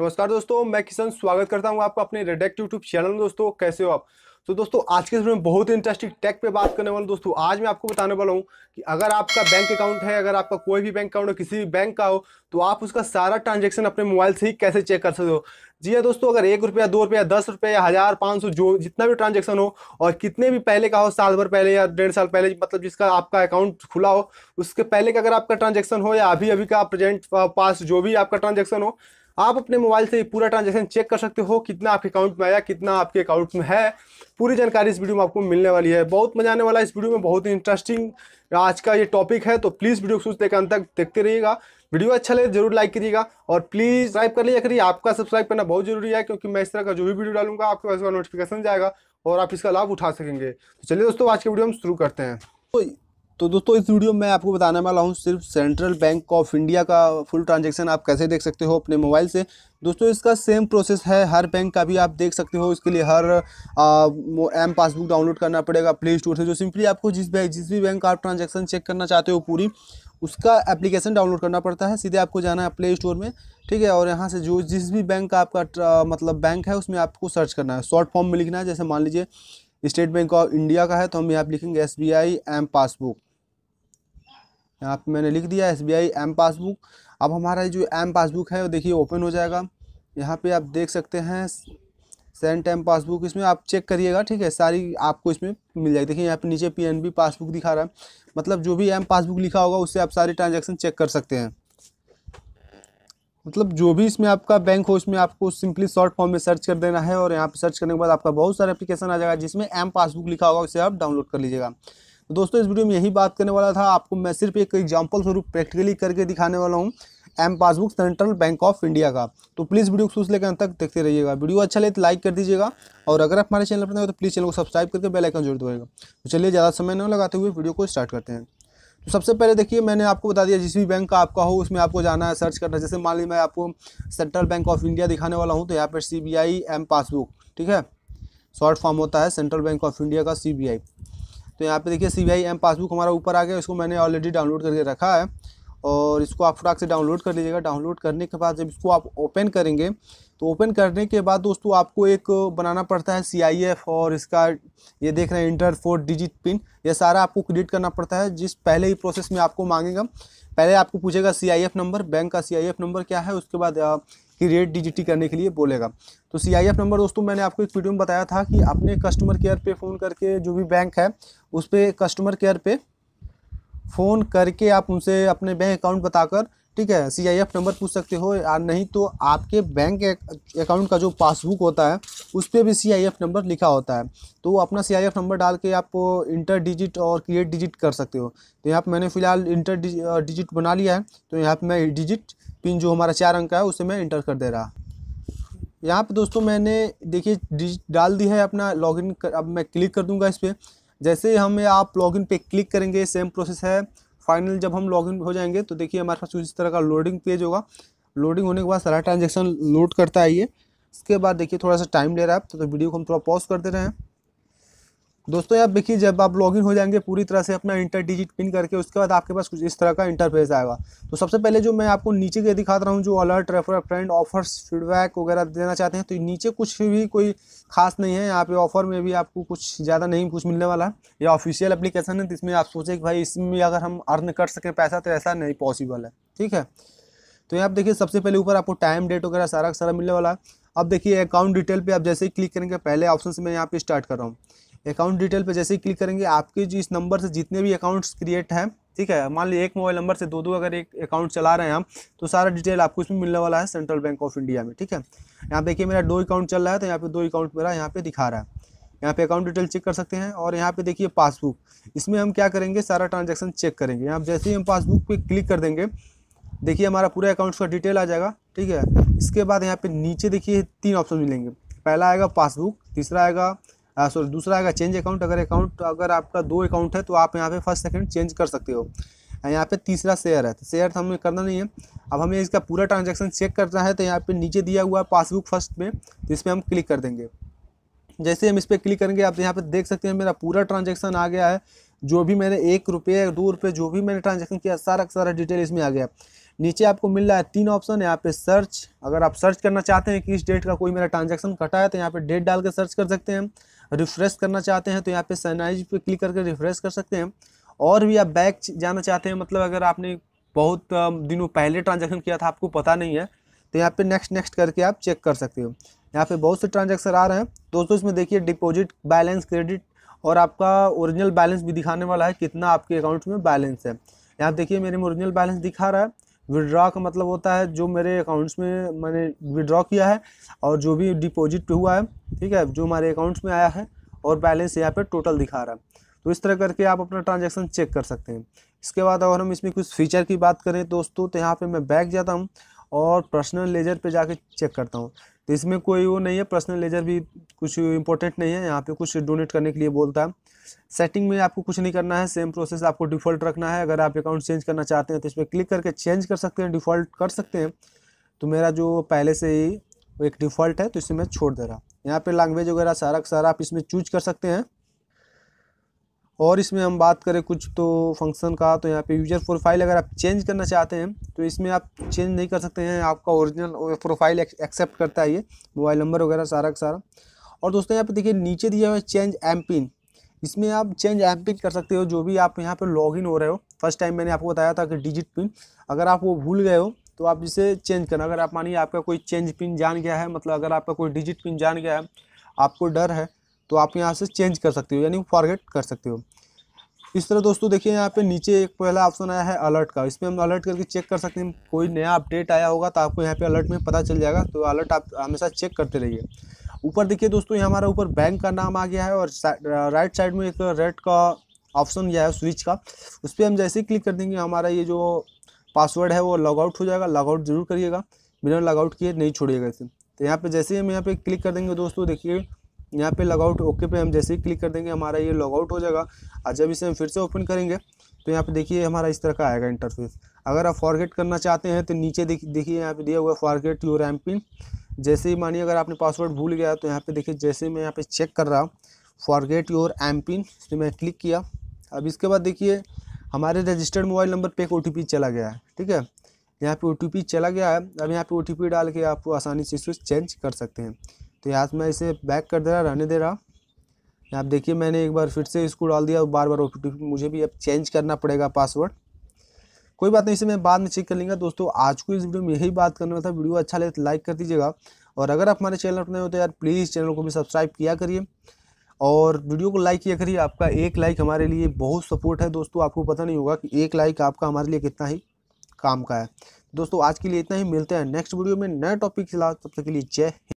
नमस्कार दोस्तों मैं किशन स्वागत करता हूं आपका अपने रेडेक्ट यूट्यूब चैनल में दोस्तों कैसे हो आप तो दोस्तों आज के समय में बहुत इंटरेस्टिंग टेक पे बात करने वाला दोस्तों आज मैं आपको बताने वाला हूँ कि अगर आपका बैंक अकाउंट है अगर आपका कोई भी बैंक अकाउंट है किसी भी बैंक का हो तो आप उसका सारा ट्रांजेक्शन अपने मोबाइल से ही कैसे चेक कर सकते हो जी हाँ दोस्तों अगर एक रुपया दो रुपया दस रुपया या हज़ार पाँच सौ जो जितना भी ट्रांजेक्शन हो और कितने भी पहले का हो साल भर पहले या डेढ़ साल पहले मतलब जिसका आपका अकाउंट खुला हो उसके पहले का अगर आपका ट्रांजेक्शन हो या अभी अभी का प्रेजेंट पास जो भी आपका ट्रांजेक्शन हो आप अपने मोबाइल से पूरा ट्रांजेक्शन चेक कर सकते हो कितना आपके अकाउंट में आया कितना आपके अकाउंट में है पूरी जानकारी इस वीडियो में आपको मिलने वाली है बहुत मजा आने वाला है इस वीडियो में बहुत ही इंटरेस्टिंग आज का ये टॉपिक है तो प्लीज़ वीडियो को तक अंत तक देखते रहिएगा वीडियो अच्छा लगे जरूर लाइक करिएगा और प्लीज़ सब्सक्राइब कर लीजिए करिए आपका सब्सक्राइब करना बहुत जरूरी है क्योंकि मैं इस तरह का जो भी वीडियो डालूंगा आपके पास नोटिफिकेशन जाएगा और आप इसका लाभ उठा सकेंगे तो चलिए दोस्तों आज के वीडियो हम शुरू करते हैं तो तो दोस्तों इस वीडियो में आपको बताने वाला हूँ सिर्फ सेंट्रल बैंक ऑफ इंडिया का फुल ट्रांजैक्शन आप कैसे देख सकते हो अपने मोबाइल से दोस्तों इसका सेम प्रोसेस है हर बैंक का भी आप देख सकते हो इसके लिए हर एम पासबुक डाउनलोड करना पड़ेगा प्ले स्टोर से जो सिंपली आपको जिस बैंक जिस भी बैंक का आप ट्रांजेक्शन चेक करना चाहते हो पूरी उसका एप्लीकेशन डाउनलोड करना पड़ता है सीधे आपको जाना है प्ले स्टोर में ठीक है और यहाँ से जो जिस भी बैंक का आपका मतलब बैंक है उसमें आपको सर्च करना है शॉर्ट फॉर्म में लिखना है जैसे मान लीजिए स्टेट बैंक ऑफ इंडिया का है तो हम यहाँ लिखेंगे S B I M passbook यहाँ पे मैंने लिख दिया S B I M passbook अब हमारा जो एम पासबुक है वो देखिए ओपन हो जाएगा यहाँ पे आप देख सकते हैं सेंट एम पासबुक इसमें आप चेक करिएगा ठीक है सारी आपको इसमें मिल जाएगी देखिए यहाँ पे नीचे बी पासबुक दिखा रहा है मतलब जो भी एम पासबुक लिखा होगा उससे आप सारी ट्रांजेक्शन चेक कर सकते हैं मतलब जो भी इसमें आपका बैंक हो इसमें आपको सिंपली शॉर्ट फॉर्म में सर्च कर देना है और यहाँ पे सर्च करने के बाद आपका बहुत सारा एप्लीकेशन आ जाएगा जिसमें एम पासबुक लिखा होगा उसे आप डाउनलोड कर लीजिएगा तो दोस्तों इस वीडियो में यही बात करने वाला था आपको मैं सिर्फ एक एग्जाम्पल स्वरूप प्रैक्टिकली करके दिखाने वाला हूँ M passbook central bank of India का तो प्लीज़ वीडियो को शुरू लेकर अंत तक देखते रहिएगा वीडियो अच्छा लगे तो लाइक कर दीजिएगा और अगर आप हमारे चैनल पर नहीं हो तो प्लीज़ चैनल को सब्सक्राइब करके बेल आइकन जरूर दबाएगा तो चलिए ज़्यादा समय न लगाते हुए वीडियो को स्टार्ट करते हैं तो सबसे पहले देखिए मैंने आपको बता दिया जिस भी बैंक का आपका हो उसमें आपको जाना है सर्च करना है जैसे मान ली मैं आपको सेंट्रल बैंक ऑफ इंडिया दिखाने वाला हूँ तो यहाँ पर सी एम पासबुक ठीक है शॉर्ट फॉर्म होता है सेंट्रल बैंक ऑफ इंडिया का सी तो यहाँ पे देखिए C B I M passbook हमारा ऊपर आ गया इसको मैंने ऑलरेडी डाउनलोड करके रखा है और इसको आप फटाक से डाउनलोड कर लीजिएगा डाउनलोड करने के बाद जब इसको आप ओपन करेंगे तो ओपन करने के बाद दोस्तों आपको एक बनाना पड़ता है सी और इसका ये देख रहे हैं इंटर फोर डिजिट पिन ये सारा आपको क्रिएट करना पड़ता है जिस पहले ही प्रोसेस में आपको मांगेगा पहले आपको पूछेगा सी नंबर बैंक का सी नंबर क्या है उसके बाद कि रेट डिजिटी करने के लिए बोलेगा तो सी नंबर दोस्तों मैंने आपको एक वीडियो में बताया था कि अपने कस्टमर केयर पर फ़ोन करके जो भी बैंक है उस पर कस्टमर केयर पर फ़ोन करके आप उनसे अपने बैंक अकाउंट बताकर ठीक है सी आई एफ नंबर पूछ सकते हो या नहीं तो आपके बैंक अकाउंट का जो पासबुक होता है उस पर भी सी आई एफ नंबर लिखा होता है तो अपना सी आई एफ नंबर डाल के आप इंटर डिजिट और क्रिएट डिजिट कर सकते हो तो यहाँ पर मैंने फ़िलहाल इंटर डिजिट बना लिया है तो यहाँ पर मैं डिजिट पिन जो हमारा चार अंक का है उसे मैं इंटर कर दे रहा यहाँ पे दोस्तों मैंने देखिए डाल दी है अपना लॉगिन कर अब मैं क्लिक कर दूंगा इस पर जैसे हम आप लॉगिन पे क्लिक करेंगे सेम प्रोसेस है फाइनल जब हम लॉगिन हो जाएंगे तो देखिए हमारे पास कुछ इस तरह का लोडिंग पेज होगा लोडिंग होने के बाद सारा ट्रांजेक्शन लोड करता है ये इसके बाद देखिए थोड़ा सा टाइम ले रहा है तो, तो वीडियो को हम थोड़ा पॉज कर दे रहे हैं दोस्तों यहाँ देखिए जब आप लॉगिन हो जाएंगे पूरी तरह से अपना इंटर डिजिट पिन करके उसके बाद आपके पास कुछ इस तरह का इंटरफेस आएगा तो सबसे पहले जो मैं आपको नीचे के दिखा रहा हूँ जो alert refer friend offers feedback वगैरह देना चाहते हैं तो नीचे कुछ भी कोई खास नहीं है यहाँ पे ऑफर में भी आपको कुछ ज़्यादा नहीं कुछ मिलने वाला है या ऑफिशियल अप्लीकेशन है जिसमें तो आप सोचें कि भाई इसमें अगर हम अर्न कर सकें पैसा तो ऐसा नहीं पॉसिबल है ठीक है तो यहाँ देखिए सबसे पहले ऊपर आपको टाइम डेट वगैरह सारा सारा मिलने वाला है अब देखिए अकाउंट डिटेल पर आप जैसे ही क्लिक करेंगे पहले ऑप्शन से मैं यहाँ पे स्टार्ट कर रहा हूँ अकाउंट डिटेल पे जैसे ही क्लिक करेंगे आपके जो इस नंबर से जितने भी अकाउंट्स क्रिएट हैं ठीक है मान लीजिए एक मोबाइल नंबर से दो दो अगर एक अकाउंट चला रहे हैं हम तो सारा डिटेल आपको इसमें मिलने वाला है सेंट्रल बैंक ऑफ इंडिया में ठीक है यहाँ देखिए मेरा दो अकाउंट चल रहा है तो यहाँ पे दो अकाउंट मेरा यहाँ पे दिखा रहा है यहाँ पे अकाउंट डिटेल चेक कर सकते हैं और यहाँ पे देखिए पासबुक इसमें हम क्या करेंगे सारा ट्रांजेक्शन चेक करेंगे यहाँ जैसे ही हम पासबुक पर क्लिक कर देंगे देखिए हमारा पूरा अकाउंट्स का डिटेल आ जाएगा ठीक है इसके बाद यहाँ पे नीचे देखिए तीन ऑप्शन मिलेंगे पहला आएगा पासबुक तीसरा आएगा सॉरी हाँ, दूसरा आएगा चेंज अकाउंट अगर अकाउंट अगर आपका दो अकाउंट है तो आप यहाँ पे फर्स्ट सेकंड चेंज कर सकते हो हाँ, यहाँ पे तीसरा शेयर है तो शेयर तो हमें करना नहीं है अब हमें इसका पूरा ट्रांजेक्शन चेक करना है तो यहाँ पर नीचे दिया हुआ है पासबुक फर्स्ट में तो इस पर हम क्लिक कर देंगे जैसे हम इस पर क्लिक करेंगे आप यहाँ पर देख सकते हैं मेरा पूरा ट्रांजेक्शन आ गया है जो भी मैंने एक रुपये दो रुपये जो भी मैंने ट्रांजेक्शन किया सारा सारा डिटेल इसमें आ गया नीचे आपको मिल रहा है तीन ऑप्शन यहाँ पे सर्च अगर आप सर्च करना चाहते हैं कि इस डेट का कोई मेरा ट्रांजैक्शन कटा है तो यहाँ पे डेट डाल के सर्च कर सकते हैं रिफ्रेश करना चाहते हैं तो यहाँ पे सैनाइज पे क्लिक करके रिफ्रेश कर सकते हैं और भी आप बैक जाना चाहते हैं मतलब अगर आपने बहुत दिनों पहले ट्रांजेक्शन किया था आपको पता नहीं है तो यहाँ पे नेक्स्ट नेक्स्ट करके आप चेक कर सकते हो यहाँ पे बहुत से ट्रांजेक्शन आ रहे हैं दोस्तों इसमें देखिए डिपोजिट बैलेंस क्रेडिट और आपका ओरिजिनल बैलेंस भी दिखाने वाला है कितना आपके अकाउंट में बैलेंस है यहाँ देखिए मेरे में ओरिजिनल बैलेंस दिखा रहा है विड्रॉ का मतलब होता है जो मेरे अकाउंट्स में मैंने विड्रॉ किया है और जो भी डिपॉजिट हुआ है ठीक है जो हमारे अकाउंट्स में आया है और बैलेंस यहाँ पर टोटल दिखा रहा है तो इस तरह करके आप अपना ट्रांजेक्शन चेक कर सकते हैं इसके बाद अगर हम इसमें कुछ फीचर की बात करें दोस्तों तो यहाँ पर मैं बैग जाता हूँ और पर्सनल लेजर पर जाके चेक करता हूँ तो इसमें कोई वो नहीं है पर्सनल लेजर भी कुछ इंपॉर्टेंट नहीं है यहाँ पे कुछ डोनेट करने के लिए बोलता है सेटिंग में आपको कुछ नहीं करना है सेम प्रोसेस आपको डिफ़ॉल्ट रखना है अगर आप अकाउंट चेंज करना चाहते हैं तो इस पर क्लिक करके चेंज कर सकते हैं डिफ़ॉल्ट कर सकते हैं तो मेरा जो पहले से ही एक डिफ़ॉल्ट है तो इसे मैं छोड़ दे रहा यहाँ पर लैंग्वेज वगैरह सारा का सारा आप इसमें चूज कर सकते हैं और इसमें हम बात करें कुछ तो फंक्शन का तो यहाँ पे यूजर प्रोफाइल अगर आप चेंज करना चाहते हैं तो इसमें आप चेंज नहीं कर सकते हैं आपका ओरिजिनल प्रोफाइल एक्सेप्ट करता है ये मोबाइल नंबर वगैरह सारा का सारा और दोस्तों यहाँ पे देखिए नीचे दिया हुआ है चेंज एम पिन इसमें आप चेंज एम पिन कर सकते हो जो भी आप यहाँ पे लॉगिन हो रहे हो फर्स्ट टाइम मैंने आपको बताया था कि डिजिट पिन अगर आप वो भूल गए हो तो आप इसे चेंज करना अगर आप मानिए आपका कोई चेंज पिन जान गया है मतलब अगर आपका कोई डिजिट पिन जान गया है आपको डर है तो आप यहाँ से चेंज कर सकते हो यानी फॉरगेट कर सकते हो इस तरह दोस्तों देखिए यहाँ पे नीचे एक पहला ऑप्शन आया है अलर्ट का इसमें हम अलर्ट करके चेक कर सकते हैं कोई नया अपडेट आया होगा तो आपको यहाँ पे अलर्ट में पता चल जाएगा तो अलर्ट आप हमेशा चेक करते रहिए ऊपर देखिए दोस्तों ये हमारा ऊपर बैंक का नाम आ गया है और राइट साइड में एक रेड का ऑप्शन गया है स्विच का उस पर हम जैसे क्लिक कर देंगे हमारा ये जो पासवर्ड है वो लॉगआउट हो जाएगा लॉगआउट जरूर करिएगा बिना लॉगआउट किए नहीं छोड़िएगा इसे तो यहाँ पे जैसे ही हम यहाँ पे क्लिक कर देंगे दोस्तों देखिए यहाँ पे लॉगआउट ओके पे हम जैसे ही क्लिक कर देंगे हमारा ये लॉगआउट हो जाएगा और जब इसे हम फिर से ओपन करेंगे तो यहाँ पे देखिए हमारा इस तरह का आएगा इंटरफेस अगर आप फॉरगेट करना चाहते हैं तो नीचे देखिए यहाँ पे दिया हुआ फॉरगेट योर एम पिन जैसे ही मानिए अगर आपने पासवर्ड भूल गया तो यहाँ पे देखिए जैसे मैं यहाँ पे चेक कर रहा हूँ फॉरगेट योर एम पिन इस मैं क्लिक किया अब इसके बाद देखिए हमारे रजिस्टर्ड मोबाइल नंबर पे एक ओ चला गया है ठीक है यहाँ पे ओ चला गया है अब यहाँ पे ओ डाल के आप आसानी से इसको चेंज कर सकते हैं तो यहाँ मैं इसे बैक कर दे रहा रहने दे रहा आप देखिए मैंने एक बार फिर से इसको डाल दिया बार बार ओ मुझे भी अब चेंज करना पड़ेगा पासवर्ड कोई बात नहीं इसे मैं बाद में चेक कर लेंगे दोस्तों आज को इस वीडियो में यही बात करना था वीडियो अच्छा लगे तो लाइक कर दीजिएगा और अगर आप हमारे चैनल पर नए हो तो यार प्लीज़ चैनल को भी सब्सक्राइब किया करिए और वीडियो को लाइक किया करिए आपका एक लाइक हमारे लिए बहुत सपोर्ट है दोस्तों आपको पता नहीं होगा कि एक लाइक आपका हमारे लिए कितना ही काम का है दोस्तों आज के लिए इतना ही मिलते हैं नेक्स्ट वीडियो में नए टॉपिक के साथ तब तक के लिए जय